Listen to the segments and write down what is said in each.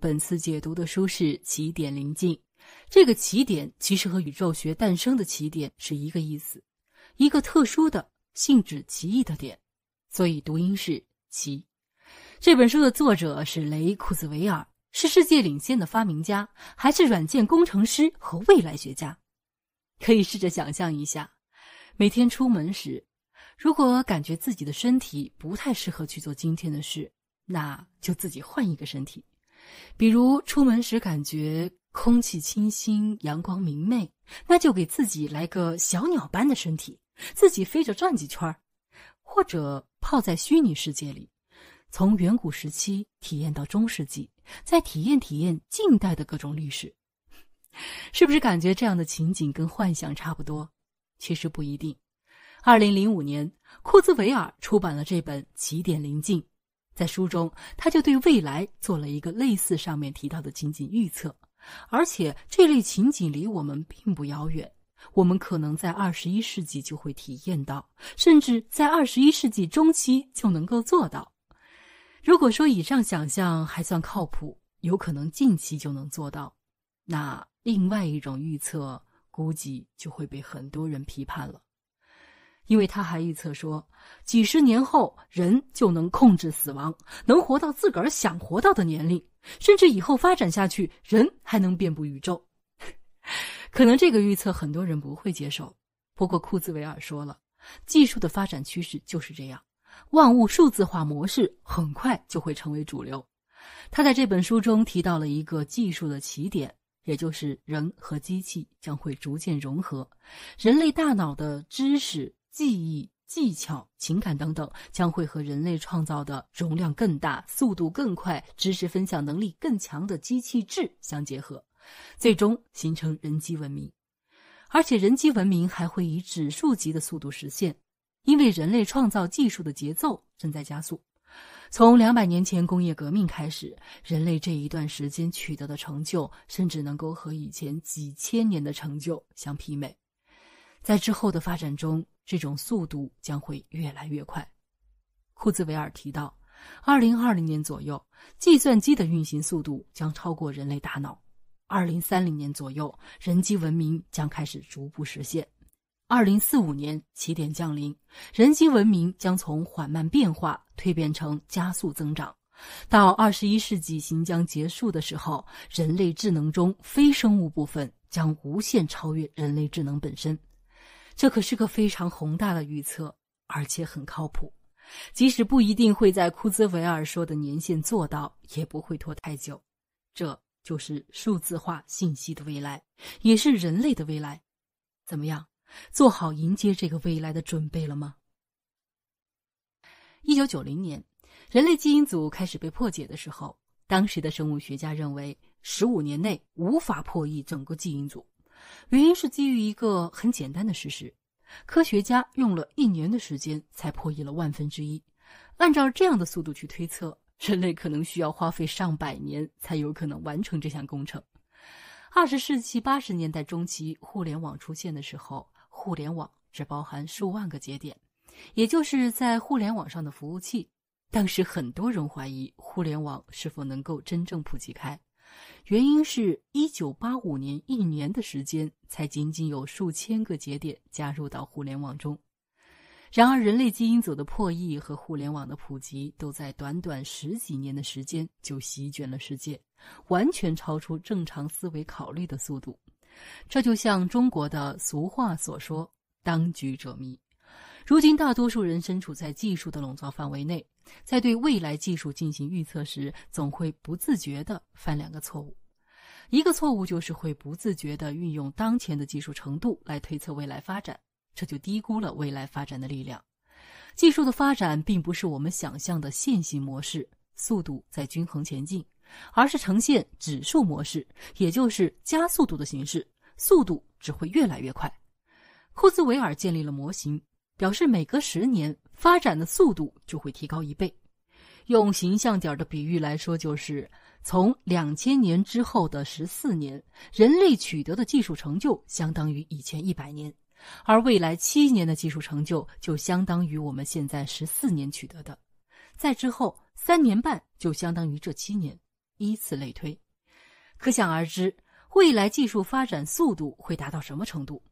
本次解读的书是《起点临近》，这个起点其实和宇宙学诞生的起点是一个意思，一个特殊的性质奇异的点，所以读音是“奇”。这本书的作者是雷·库兹韦尔，是世界领先的发明家，还是软件工程师和未来学家。可以试着想象一下，每天出门时，如果感觉自己的身体不太适合去做今天的事，那就自己换一个身体。比如出门时感觉空气清新、阳光明媚，那就给自己来个小鸟般的身体，自己飞着转几圈儿，或者泡在虚拟世界里，从远古时期体验到中世纪，再体验体验近代的各种历史，是不是感觉这样的情景跟幻想差不多？其实不一定。二零零五年，库兹韦尔出版了这本《起点临近》。在书中，他就对未来做了一个类似上面提到的情景预测，而且这类情景离我们并不遥远，我们可能在二十一世纪就会体验到，甚至在二十一世纪中期就能够做到。如果说以上想象还算靠谱，有可能近期就能做到，那另外一种预测估计就会被很多人批判了。因为他还预测说，几十年后人就能控制死亡，能活到自个儿想活到的年龄，甚至以后发展下去，人还能遍布宇宙。可能这个预测很多人不会接受。不过库兹韦尔说了，技术的发展趋势就是这样，万物数字化模式很快就会成为主流。他在这本书中提到了一个技术的起点，也就是人和机器将会逐渐融合，人类大脑的知识。记忆、技巧、情感等等，将会和人类创造的容量更大、速度更快、知识分享能力更强的机器智相结合，最终形成人机文明。而且，人机文明还会以指数级的速度实现，因为人类创造技术的节奏正在加速。从两百年前工业革命开始，人类这一段时间取得的成就，甚至能够和以前几千年的成就相媲美。在之后的发展中，这种速度将会越来越快，库兹韦尔提到，二零二零年左右，计算机的运行速度将超过人类大脑；二零三零年左右，人机文明将开始逐步实现；二零四五年起点降临，人机文明将从缓慢变化蜕变成加速增长；到二十一世纪行将结束的时候，人类智能中非生物部分将无限超越人类智能本身。这可是个非常宏大的预测，而且很靠谱。即使不一定会在库兹韦尔说的年限做到，也不会拖太久。这就是数字化信息的未来，也是人类的未来。怎么样，做好迎接这个未来的准备了吗？一九九零年，人类基因组开始被破解的时候，当时的生物学家认为，十五年内无法破译整个基因组。原因是基于一个很简单的事实：科学家用了一年的时间才破译了万分之一。按照这样的速度去推测，人类可能需要花费上百年才有可能完成这项工程。二十世纪八十年代中期，互联网出现的时候，互联网只包含数万个节点，也就是在互联网上的服务器。当时很多人怀疑互联网是否能够真正普及开。原因是，一九八五年一年的时间，才仅仅有数千个节点加入到互联网中。然而，人类基因组的破译和互联网的普及，都在短短十几年的时间就席卷了世界，完全超出正常思维考虑的速度。这就像中国的俗话所说：“当局者迷。”如今，大多数人身处在技术的笼罩范围内。在对未来技术进行预测时，总会不自觉的犯两个错误。一个错误就是会不自觉的运用当前的技术程度来推测未来发展，这就低估了未来发展的力量。技术的发展并不是我们想象的线性模式，速度在均衡前进，而是呈现指数模式，也就是加速度的形式，速度只会越来越快。库兹韦尔建立了模型。表示每隔十年发展的速度就会提高一倍，用形象点的比喻来说，就是从两千年之后的十四年，人类取得的技术成就相当于以前一百年，而未来七年的技术成就就相当于我们现在十四年取得的，在之后三年半就相当于这七年，依次类推，可想而知，未来技术发展速度会达到什么程度。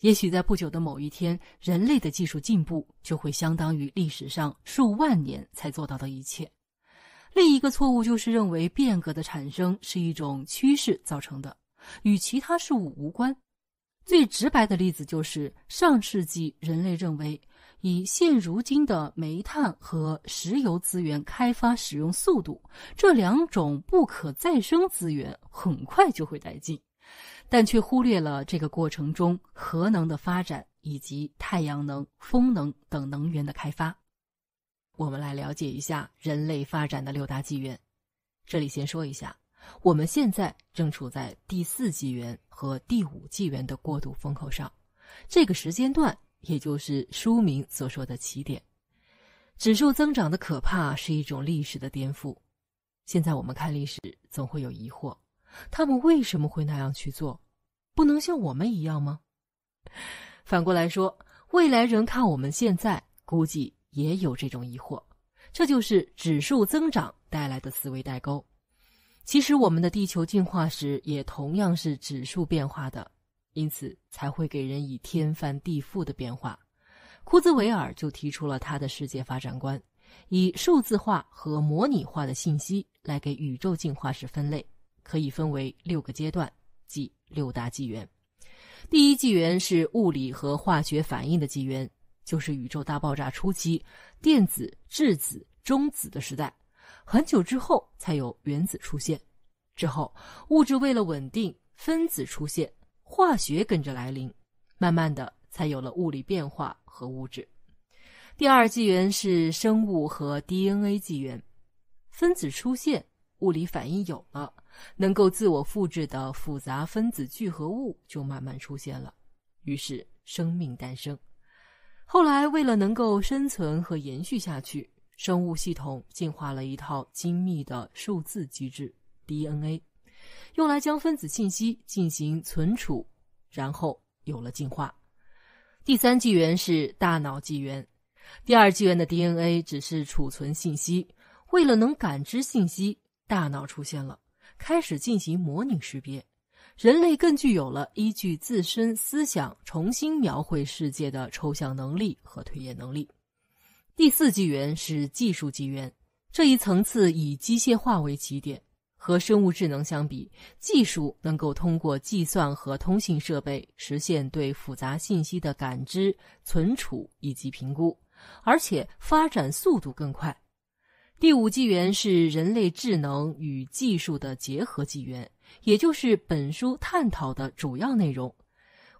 也许在不久的某一天，人类的技术进步就会相当于历史上数万年才做到的一切。另一个错误就是认为变革的产生是一种趋势造成的，与其他事物无关。最直白的例子就是上世纪，人类认为以现如今的煤炭和石油资源开发使用速度，这两种不可再生资源很快就会殆尽。但却忽略了这个过程中核能的发展以及太阳能、风能等能源的开发。我们来了解一下人类发展的六大纪元。这里先说一下，我们现在正处在第四纪元和第五纪元的过渡风口上，这个时间段也就是书名所说的起点。指数增长的可怕是一种历史的颠覆。现在我们看历史，总会有疑惑。他们为什么会那样去做？不能像我们一样吗？反过来说，未来人看我们现在，估计也有这种疑惑。这就是指数增长带来的思维代沟。其实，我们的地球进化史也同样是指数变化的，因此才会给人以天翻地覆的变化。库兹韦尔就提出了他的世界发展观，以数字化和模拟化的信息来给宇宙进化史分类。可以分为六个阶段，即六大纪元。第一纪元是物理和化学反应的纪元，就是宇宙大爆炸初期，电子、质子、中子的时代。很久之后才有原子出现，之后物质为了稳定，分子出现，化学跟着来临，慢慢的才有了物理变化和物质。第二纪元是生物和 DNA 纪元，分子出现，物理反应有了。能够自我复制的复杂分子聚合物就慢慢出现了，于是生命诞生。后来，为了能够生存和延续下去，生物系统进化了一套精密的数字机制 ——DNA，用来将分子信息进行存储。然后有了进化。第三纪元是大脑纪元。第二纪元的 DNA 只是储存信息，为了能感知信息，大脑出现了。开始进行模拟识别，人类更具有了依据自身思想重新描绘世界的抽象能力和推演能力。第四纪元是技术纪元，这一层次以机械化为起点，和生物智能相比，技术能够通过计算和通信设备实现对复杂信息的感知、存储以及评估，而且发展速度更快。第五纪元是人类智能与技术的结合纪元，也就是本书探讨的主要内容。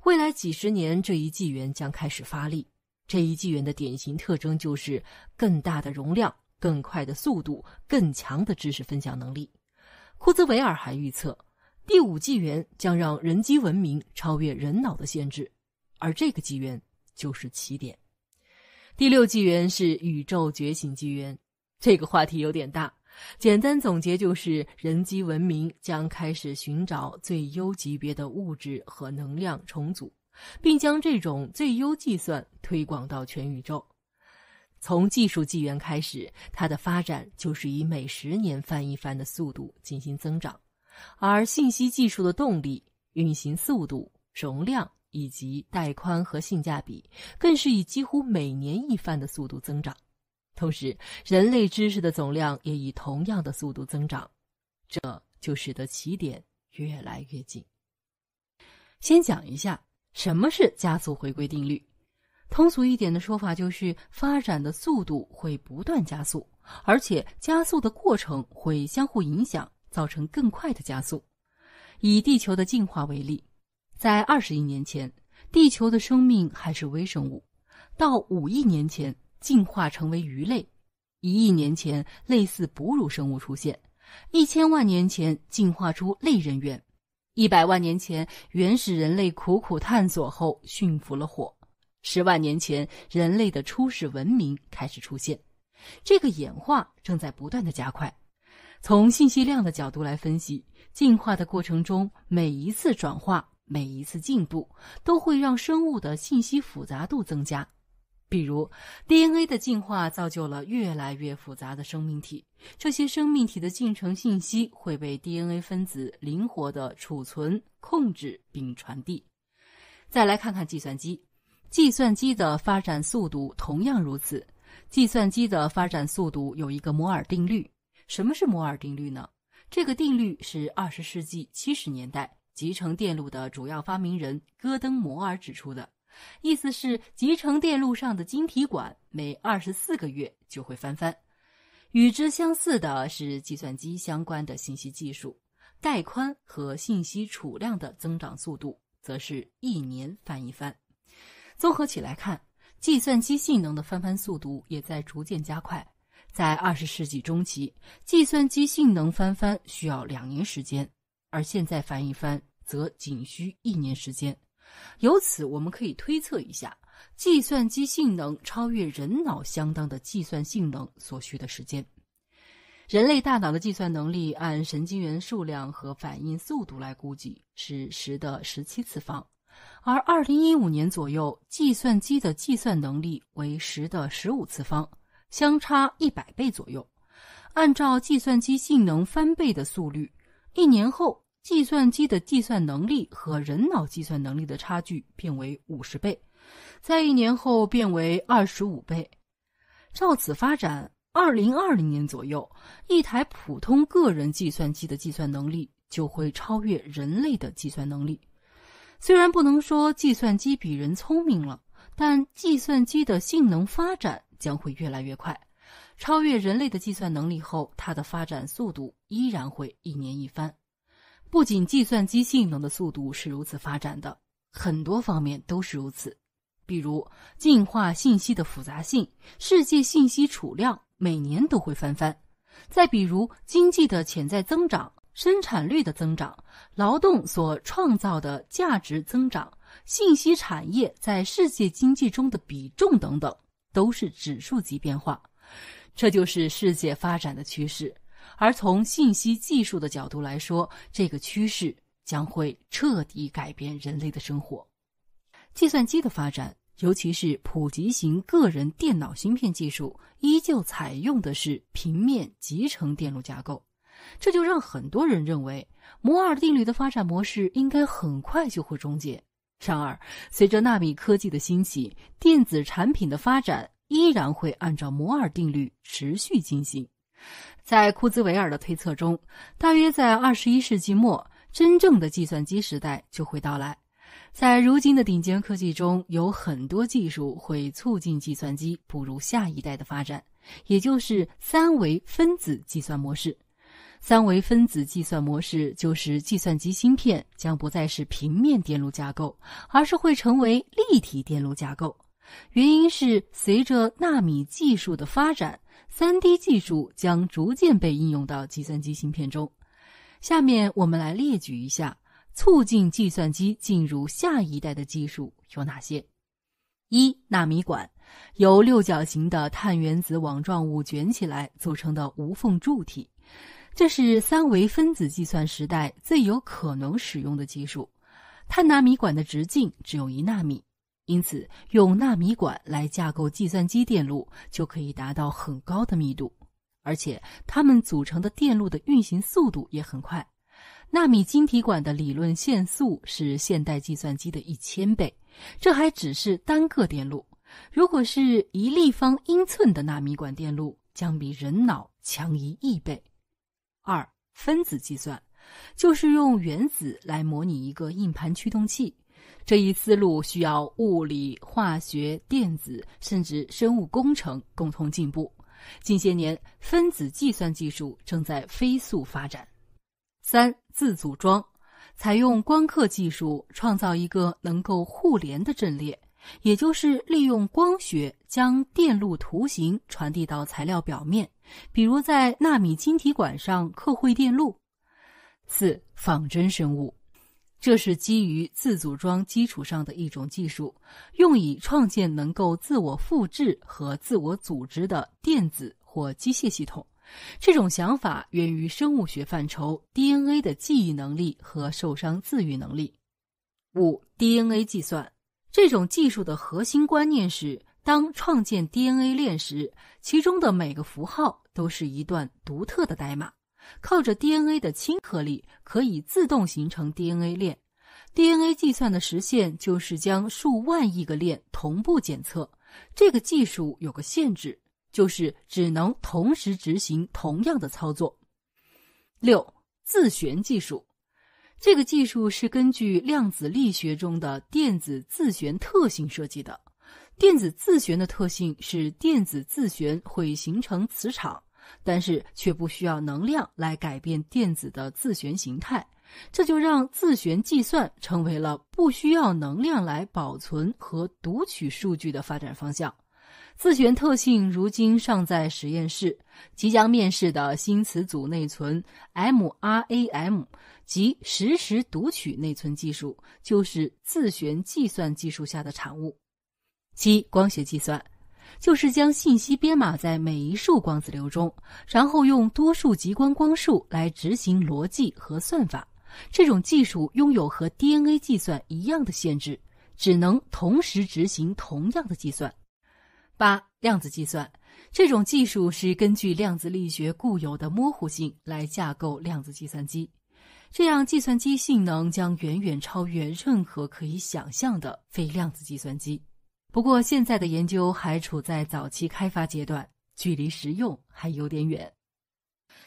未来几十年，这一纪元将开始发力。这一纪元的典型特征就是更大的容量、更快的速度、更强的知识分享能力。库兹韦尔还预测，第五纪元将让人机文明超越人脑的限制，而这个纪元就是起点。第六纪元是宇宙觉醒纪元。这个话题有点大，简单总结就是：人机文明将开始寻找最优级别的物质和能量重组，并将这种最优计算推广到全宇宙。从技术纪元开始，它的发展就是以每十年翻一番的速度进行增长，而信息技术的动力、运行速度、容量以及带宽和性价比，更是以几乎每年一番的速度增长。同时，人类知识的总量也以同样的速度增长，这就使得起点越来越近。先讲一下什么是加速回归定律。通俗一点的说法就是，发展的速度会不断加速，而且加速的过程会相互影响，造成更快的加速。以地球的进化为例，在二十亿年前，地球的生命还是微生物；到五亿年前，进化成为鱼类，一亿年前类似哺乳生物出现，一千万年前进化出类人猿，一百万年前原始人类苦苦探索后驯服了火，十万年前人类的初始文明开始出现。这个演化正在不断的加快。从信息量的角度来分析，进化的过程中每一次转化、每一次进步，都会让生物的信息复杂度增加。比如，DNA 的进化造就了越来越复杂的生命体，这些生命体的进程信息会被 DNA 分子灵活的储存、控制并传递。再来看看计算机，计算机的发展速度同样如此。计算机的发展速度有一个摩尔定律。什么是摩尔定律呢？这个定律是二十世纪七十年代集成电路的主要发明人戈登·摩尔指出的。意思是，集成电路上的晶体管每二十四个月就会翻番。与之相似的是，计算机相关的信息技术带宽和信息储量的增长速度，则是一年翻一番。综合起来看，计算机性能的翻番速度也在逐渐加快。在二十世纪中期，计算机性能翻番需要两年时间，而现在翻一番则仅需一年时间。由此，我们可以推测一下，计算机性能超越人脑相当的计算性能所需的时间。人类大脑的计算能力按神经元数量和反应速度来估计是十的十七次方，而二零一五年左右计算机的计算能力为十的十五次方，相差一百倍左右。按照计算机性能翻倍的速率，一年后。计算机的计算能力和人脑计算能力的差距变为五十倍，在一年后变为二十五倍。照此发展，二零二零年左右，一台普通个人计算机的计算能力就会超越人类的计算能力。虽然不能说计算机比人聪明了，但计算机的性能发展将会越来越快。超越人类的计算能力后，它的发展速度依然会一年一翻。不仅计算机性能的速度是如此发展的，很多方面都是如此。比如，进化信息的复杂性，世界信息储量每年都会翻番；再比如，经济的潜在增长、生产率的增长、劳动所创造的价值增长、信息产业在世界经济中的比重等等，都是指数级变化。这就是世界发展的趋势。而从信息技术的角度来说，这个趋势将会彻底改变人类的生活。计算机的发展，尤其是普及型个人电脑芯片技术，依旧采用的是平面集成电路架构，这就让很多人认为摩尔定律的发展模式应该很快就会终结。然而，随着纳米科技的兴起，电子产品的发展依然会按照摩尔定律持续进行。在库兹韦尔的推测中，大约在二十一世纪末，真正的计算机时代就会到来。在如今的顶尖科技中，有很多技术会促进计算机步入下一代的发展，也就是三维分子计算模式。三维分子计算模式就是计算机芯片将不再是平面电路架构，而是会成为立体电路架构。原因是随着纳米技术的发展。3D 技术将逐渐被应用到计算机芯片中。下面我们来列举一下促进计算机进入下一代的技术有哪些：一、纳米管，由六角形的碳原子网状物卷起来组成的无缝柱体，这是三维分子计算时代最有可能使用的技术。碳纳米管的直径只有一纳米。因此，用纳米管来架构计算机电路，就可以达到很高的密度，而且它们组成的电路的运行速度也很快。纳米晶体管的理论限速是现代计算机的一千倍，这还只是单个电路。如果是一立方英寸的纳米管电路，将比人脑强一亿倍。二分子计算就是用原子来模拟一个硬盘驱动器。这一思路需要物理、化学、电子甚至生物工程共同进步。近些年，分子计算技术正在飞速发展。三、自组装，采用光刻技术创造一个能够互联的阵列，也就是利用光学将电路图形传递到材料表面，比如在纳米晶体管上刻绘电路。四、仿真生物。这是基于自组装基础上的一种技术，用以创建能够自我复制和自我组织的电子或机械系统。这种想法源于生物学范畴 DNA 的记忆能力和受伤自愈能力。五 DNA 计算这种技术的核心观念是，当创建 DNA 链时，其中的每个符号都是一段独特的代码。靠着 DNA 的亲和力，可以自动形成 DNA 链。DNA 计算的实现就是将数万亿个链同步检测。这个技术有个限制，就是只能同时执行同样的操作。六自旋技术，这个技术是根据量子力学中的电子自旋特性设计的。电子自旋的特性是电子自旋会形成磁场。但是却不需要能量来改变电子的自旋形态，这就让自旋计算成为了不需要能量来保存和读取数据的发展方向。自旋特性如今尚在实验室，即将面世的新词组内存 （MRAM） 及实时读取内存技术就是自旋计算技术下的产物。七、光学计算。就是将信息编码在每一束光子流中，然后用多束极光光束来执行逻辑和算法。这种技术拥有和 DNA 计算一样的限制，只能同时执行同样的计算。八、量子计算。这种技术是根据量子力学固有的模糊性来架构量子计算机，这样计算机性能将远远超越任何可以想象的非量子计算机。不过，现在的研究还处在早期开发阶段，距离实用还有点远。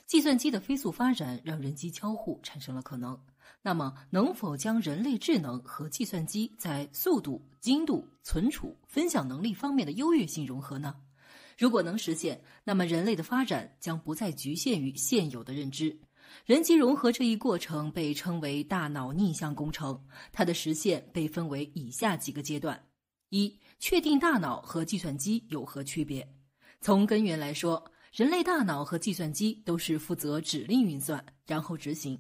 计算机的飞速发展，让人机交互产生了可能。那么，能否将人类智能和计算机在速度、精度、存储、分享能力方面的优越性融合呢？如果能实现，那么人类的发展将不再局限于现有的认知。人机融合这一过程被称为“大脑逆向工程”，它的实现被分为以下几个阶段：一。确定大脑和计算机有何区别？从根源来说，人类大脑和计算机都是负责指令运算，然后执行。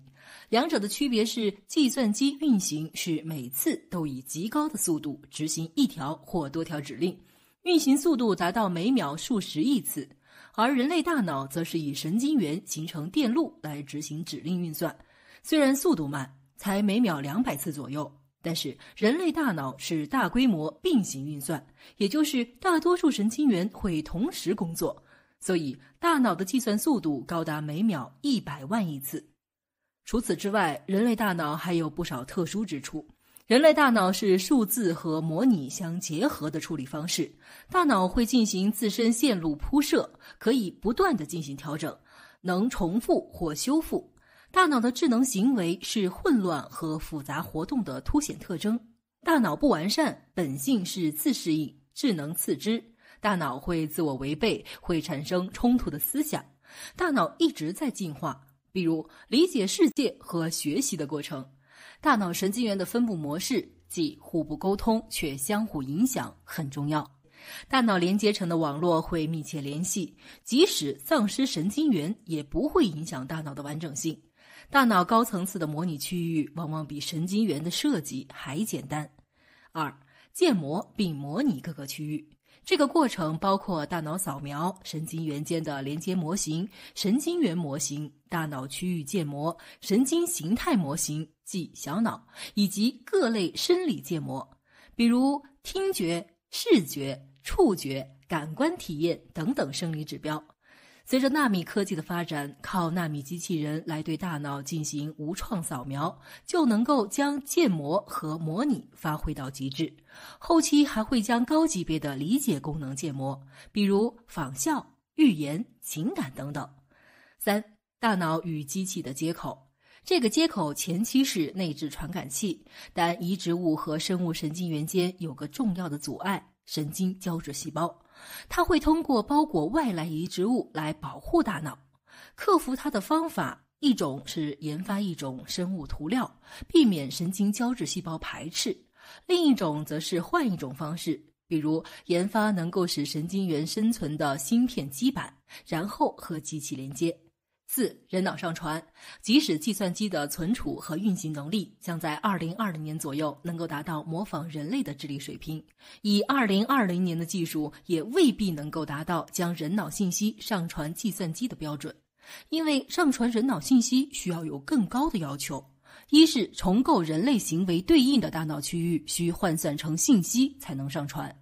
两者的区别是，计算机运行是每次都以极高的速度执行一条或多条指令，运行速度达到每秒数十亿次；而人类大脑则是以神经元形成电路来执行指令运算，虽然速度慢，才每秒两百次左右。但是，人类大脑是大规模并行运算，也就是大多数神经元会同时工作，所以大脑的计算速度高达每秒一百万亿次。除此之外，人类大脑还有不少特殊之处。人类大脑是数字和模拟相结合的处理方式，大脑会进行自身线路铺设，可以不断的进行调整，能重复或修复。大脑的智能行为是混乱和复杂活动的凸显特征。大脑不完善，本性是自适应、智能次之。大脑会自我违背，会产生冲突的思想。大脑一直在进化，比如理解世界和学习的过程。大脑神经元的分布模式，即互不沟通却相互影响，很重要。大脑连接成的网络会密切联系，即使丧失神经元，也不会影响大脑的完整性。大脑高层次的模拟区域往往比神经元的设计还简单。二、建模并模拟各个区域，这个过程包括大脑扫描、神经元间的连接模型、神经元模型、大脑区域建模、神经形态模型（即小脑）以及各类生理建模，比如听觉、视觉、触觉、感官体验等等生理指标。随着纳米科技的发展，靠纳米机器人来对大脑进行无创扫描，就能够将建模和模拟发挥到极致。后期还会将高级别的理解功能建模，比如仿效、预言、情感等等。三、大脑与机器的接口，这个接口前期是内置传感器，但移植物和生物神经元间有个重要的阻碍——神经胶质细胞。它会通过包裹外来移植物来保护大脑。克服它的方法，一种是研发一种生物涂料，避免神经胶质细胞排斥；另一种则是换一种方式，比如研发能够使神经元生存的芯片基板，然后和机器连接。四人脑上传，即使计算机的存储和运行能力将在二零二零年左右能够达到模仿人类的智力水平，以二零二零年的技术也未必能够达到将人脑信息上传计算机的标准，因为上传人脑信息需要有更高的要求，一是重构人类行为对应的大脑区域需换算成信息才能上传。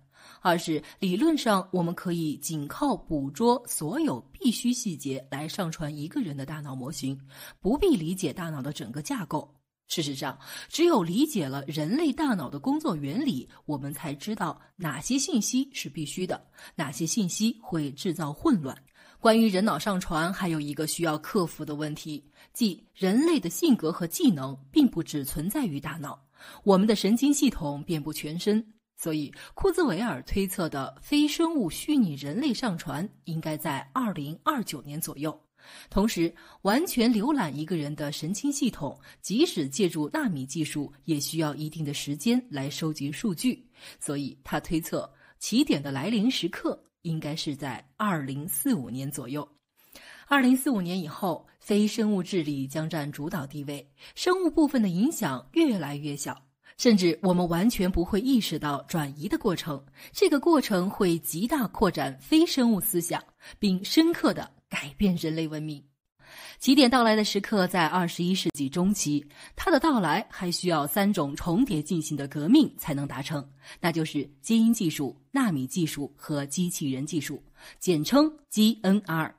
二是理论上，我们可以仅靠捕捉所有必须细节来上传一个人的大脑模型，不必理解大脑的整个架构。事实上，只有理解了人类大脑的工作原理，我们才知道哪些信息是必须的，哪些信息会制造混乱。关于人脑上传，还有一个需要克服的问题，即人类的性格和技能并不只存在于大脑，我们的神经系统遍布全身。所以，库兹韦尔推测的非生物虚拟人类上传应该在二零二九年左右。同时，完全浏览一个人的神经系统，即使借助纳米技术，也需要一定的时间来收集数据。所以他推测，起点的来临时刻应该是在二零四五年左右。二零四五年以后，非生物智力将占主导地位，生物部分的影响越来越小。甚至我们完全不会意识到转移的过程，这个过程会极大扩展非生物思想，并深刻的改变人类文明。起点到来的时刻在二十一世纪中期，它的到来还需要三种重叠进行的革命才能达成，那就是基因技术、纳米技术和机器人技术，简称 GNR。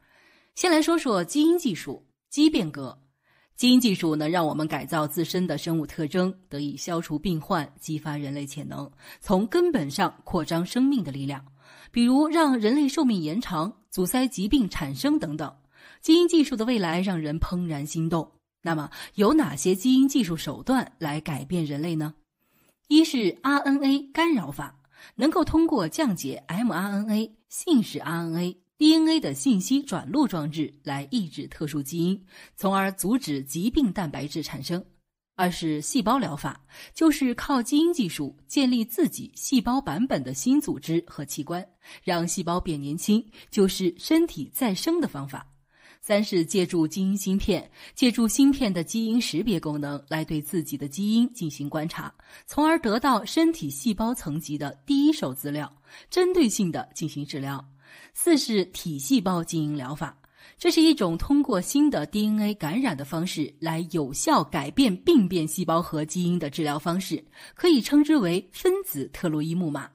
先来说说基因技术，基变革。基因技术能让我们改造自身的生物特征，得以消除病患，激发人类潜能，从根本上扩张生命的力量。比如让人类寿命延长、阻塞疾病产生等等。基因技术的未来让人怦然心动。那么，有哪些基因技术手段来改变人类呢？一是 RNA 干扰法，能够通过降解 mRNA 信使 RNA。DNA 的信息转录装置来抑制特殊基因，从而阻止疾病蛋白质产生。二是细胞疗法，就是靠基因技术建立自己细胞版本的新组织和器官，让细胞变年轻，就是身体再生的方法。三是借助基因芯片，借助芯片的基因识别功能来对自己的基因进行观察，从而得到身体细胞层级的第一手资料，针对性的进行治疗。四是体细胞基因疗法，这是一种通过新的 DNA 感染的方式来有效改变病变细胞和基因的治疗方式，可以称之为分子特洛伊木马。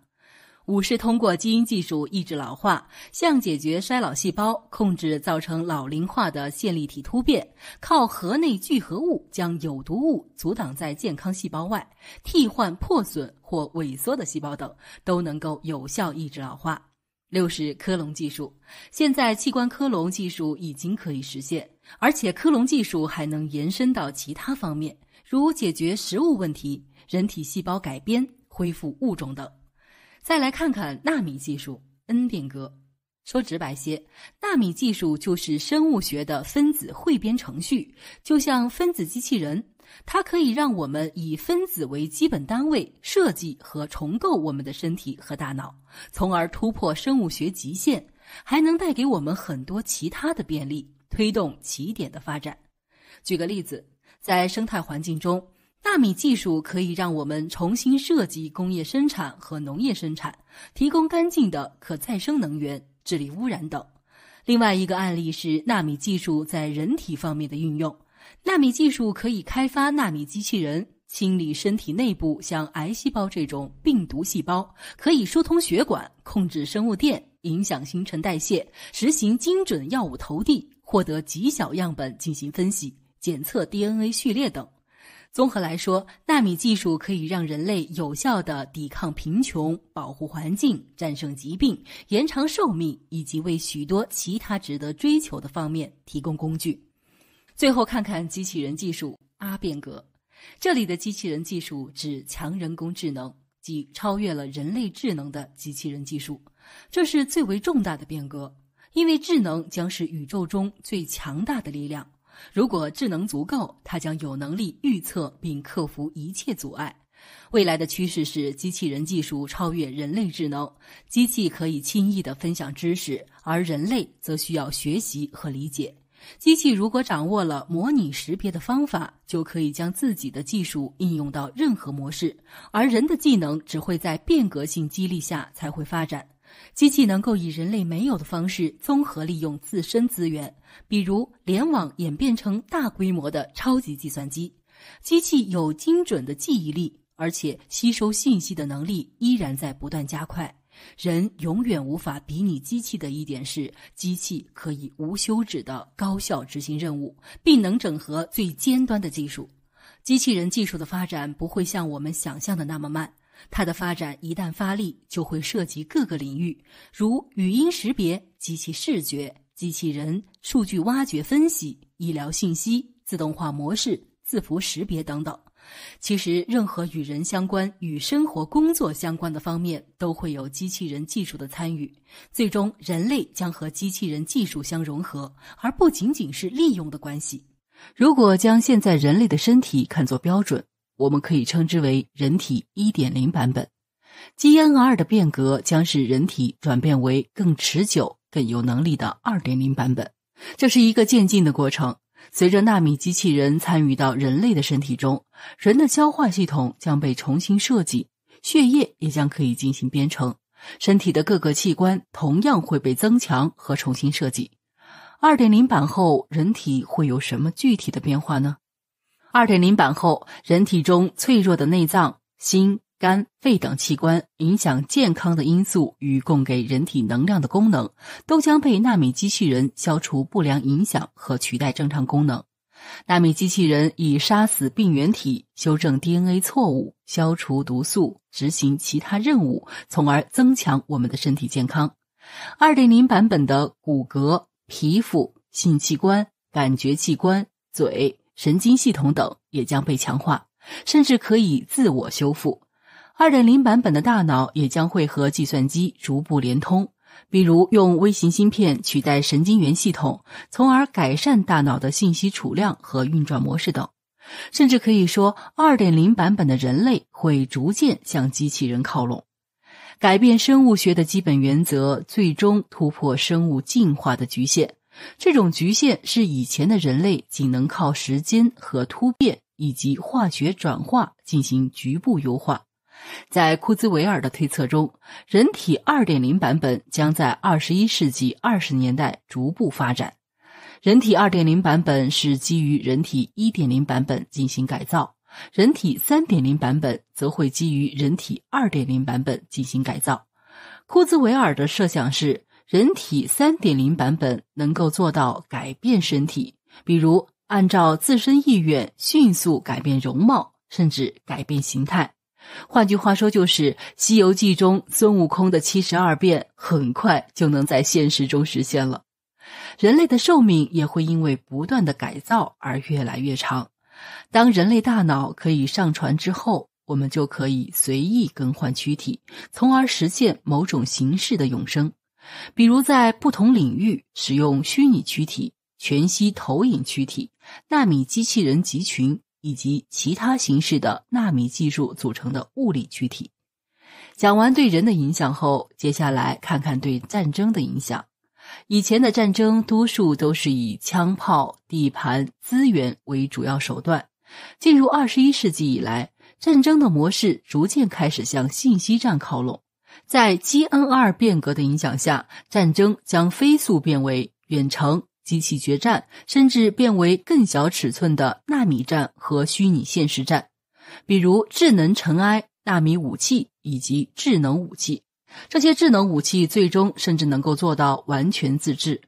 五是通过基因技术抑制老化，像解决衰老细胞、控制造成老龄化的线粒体突变、靠核内聚合物将有毒物阻挡在健康细胞外、替换破损或萎缩的细胞等，都能够有效抑制老化。六是克隆技术，现在器官克隆技术已经可以实现，而且克隆技术还能延伸到其他方面，如解决食物问题、人体细胞改编、恢复物种等。再来看看纳米技术，N 变革，说直白些，纳米技术就是生物学的分子汇编程序，就像分子机器人。它可以让我们以分子为基本单位设计和重构我们的身体和大脑，从而突破生物学极限，还能带给我们很多其他的便利，推动起点的发展。举个例子，在生态环境中，纳米技术可以让我们重新设计工业生产和农业生产，提供干净的可再生能源，治理污染等。另外一个案例是纳米技术在人体方面的运用。纳米技术可以开发纳米机器人清理身体内部，像癌细胞这种病毒细胞，可以疏通血管、控制生物电、影响新陈代谢、实行精准药物投递、获得极小样本进行分析、检测 DNA 序列等。综合来说，纳米技术可以让人类有效的抵抗贫穷、保护环境、战胜疾病、延长寿命，以及为许多其他值得追求的方面提供工具。最后看看机器人技术阿变革，这里的机器人技术指强人工智能，即超越了人类智能的机器人技术。这是最为重大的变革，因为智能将是宇宙中最强大的力量。如果智能足够，它将有能力预测并克服一切阻碍。未来的趋势是机器人技术超越人类智能，机器可以轻易地分享知识，而人类则需要学习和理解。机器如果掌握了模拟识别的方法，就可以将自己的技术应用到任何模式，而人的技能只会在变革性激励下才会发展。机器能够以人类没有的方式综合利用自身资源，比如联网演变成大规模的超级计算机。机器有精准的记忆力，而且吸收信息的能力依然在不断加快。人永远无法比拟机器的一点是，机器可以无休止的高效执行任务，并能整合最尖端的技术。机器人技术的发展不会像我们想象的那么慢，它的发展一旦发力，就会涉及各个领域，如语音识别、机器视觉、机器人、数据挖掘分析、医疗信息、自动化模式、字符识别等等。其实，任何与人相关、与生活、工作相关的方面都会有机器人技术的参与。最终，人类将和机器人技术相融合，而不仅仅是利用的关系。如果将现在人类的身体看作标准，我们可以称之为人体1.0版本。GNR 的变革将使人体转变为更持久、更有能力的2.0版本。这是一个渐进的过程。随着纳米机器人参与到人类的身体中，人的消化系统将被重新设计，血液也将可以进行编程，身体的各个器官同样会被增强和重新设计。二点零版后人体会有什么具体的变化呢？二点零版后，人体中脆弱的内脏心。肝、肺等器官影响健康的因素与供给人体能量的功能，都将被纳米机器人消除不良影响和取代正常功能。纳米机器人以杀死病原体、修正 DNA 错误、消除毒素、执行其他任务，从而增强我们的身体健康。二点零版本的骨骼、皮肤、性器官、感觉器官、嘴、神经系统等也将被强化，甚至可以自我修复。二点零版本的大脑也将会和计算机逐步连通，比如用微型芯片取代神经元系统，从而改善大脑的信息储量和运转模式等。甚至可以说，二点零版本的人类会逐渐向机器人靠拢，改变生物学的基本原则，最终突破生物进化的局限。这种局限是以前的人类仅能靠时间和突变以及化学转化进行局部优化。在库兹韦尔的推测中，人体二点零版本将在二十一世纪二十年代逐步发展。人体二点零版本是基于人体一点零版本进行改造，人体三点零版本则会基于人体二点零版本进行改造。库兹韦尔的设想是，人体三点零版本能够做到改变身体，比如按照自身意愿迅速改变容貌，甚至改变形态。换句话说，就是《西游记》中孙悟空的七十二变，很快就能在现实中实现了。人类的寿命也会因为不断的改造而越来越长。当人类大脑可以上传之后，我们就可以随意更换躯体，从而实现某种形式的永生。比如，在不同领域使用虚拟躯体、全息投影躯体、纳米机器人集群。以及其他形式的纳米技术组成的物理躯体。讲完对人的影响后，接下来看看对战争的影响。以前的战争多数都是以枪炮、地盘、资源为主要手段。进入二十一世纪以来，战争的模式逐渐开始向信息战靠拢。在 G N R 变革的影响下，战争将飞速变为远程。机器决战，甚至变为更小尺寸的纳米战和虚拟现实战，比如智能尘埃、纳米武器以及智能武器。这些智能武器最终甚至能够做到完全自制，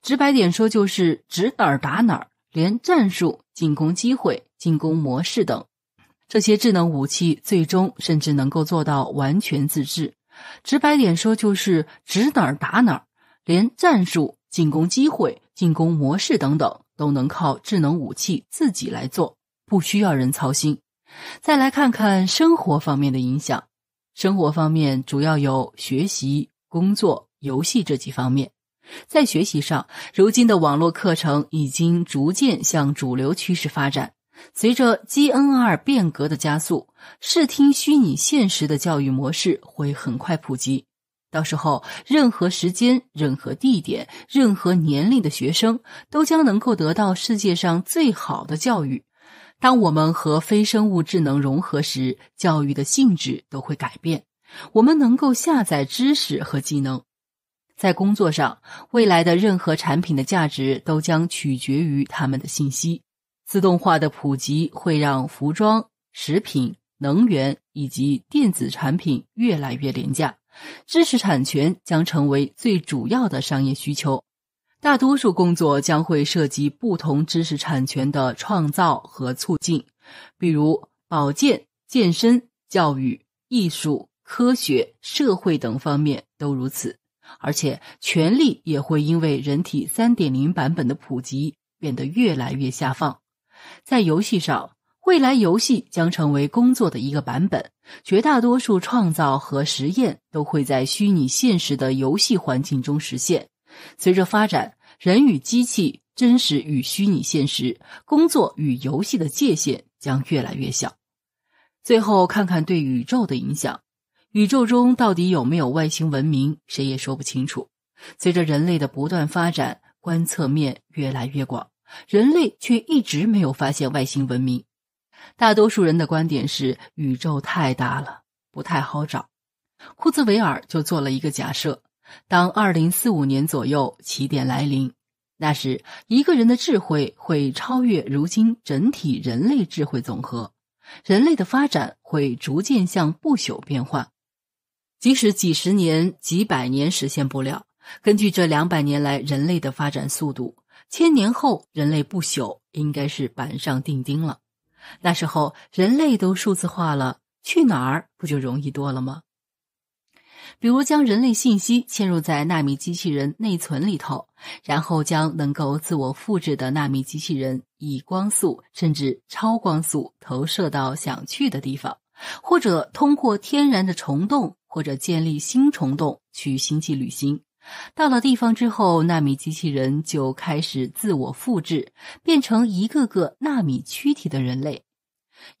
直白点说，就是指哪儿打哪儿，连战术、进攻机会、进攻模式等。这些智能武器最终甚至能够做到完全自制，直白点说，就是指哪儿打哪儿，连战术、进攻机会。进攻模式等等都能靠智能武器自己来做，不需要人操心。再来看看生活方面的影响，生活方面主要有学习、工作、游戏这几方面。在学习上，如今的网络课程已经逐渐向主流趋势发展。随着 G N R 变革的加速，视听虚拟现实的教育模式会很快普及。到时候，任何时间、任何地点、任何年龄的学生都将能够得到世界上最好的教育。当我们和非生物智能融合时，教育的性质都会改变。我们能够下载知识和技能。在工作上，未来的任何产品的价值都将取决于他们的信息。自动化的普及会让服装、食品、能源以及电子产品越来越廉价。知识产权将成为最主要的商业需求，大多数工作将会涉及不同知识产权的创造和促进，比如保健、健身、教育、艺术、科学、社会等方面都如此。而且，权利也会因为人体3.0版本的普及变得越来越下放，在游戏上。未来游戏将成为工作的一个版本，绝大多数创造和实验都会在虚拟现实的游戏环境中实现。随着发展，人与机器、真实与虚拟现实、工作与游戏的界限将越来越小。最后，看看对宇宙的影响：宇宙中到底有没有外星文明，谁也说不清楚。随着人类的不断发展，观测面越来越广，人类却一直没有发现外星文明。大多数人的观点是，宇宙太大了，不太好找。库兹韦尔就做了一个假设：当二零四五年左右起点来临，那时一个人的智慧会超越如今整体人类智慧总和，人类的发展会逐渐向不朽变换。即使几十年、几百年实现不了，根据这两百年来人类的发展速度，千年后人类不朽应该是板上钉钉了。那时候人类都数字化了，去哪儿不就容易多了吗？比如将人类信息嵌入在纳米机器人内存里头，然后将能够自我复制的纳米机器人以光速甚至超光速投射到想去的地方，或者通过天然的虫洞，或者建立新虫洞去星际旅行。到了地方之后，纳米机器人就开始自我复制，变成一个个纳米躯体的人类。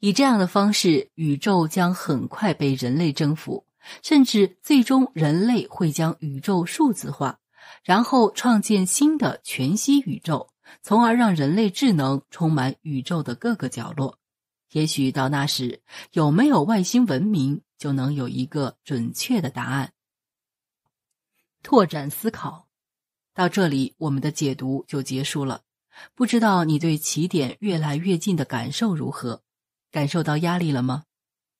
以这样的方式，宇宙将很快被人类征服，甚至最终人类会将宇宙数字化，然后创建新的全息宇宙，从而让人类智能充满宇宙的各个角落。也许到那时，有没有外星文明，就能有一个准确的答案。拓展思考，到这里，我们的解读就结束了。不知道你对起点越来越近的感受如何？感受到压力了吗？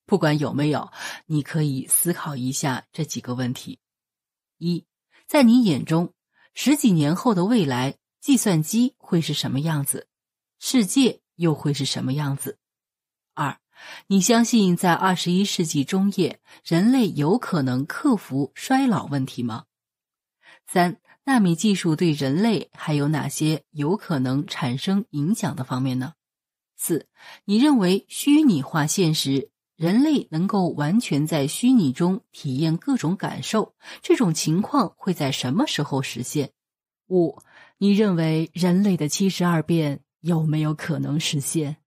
不管有没有，你可以思考一下这几个问题：一，在你眼中，十几年后的未来，计算机会是什么样子？世界又会是什么样子？二，你相信在二十一世纪中叶，人类有可能克服衰老问题吗？三、纳米技术对人类还有哪些有可能产生影响的方面呢？四、你认为虚拟化现实，人类能够完全在虚拟中体验各种感受，这种情况会在什么时候实现？五、你认为人类的七十二变有没有可能实现？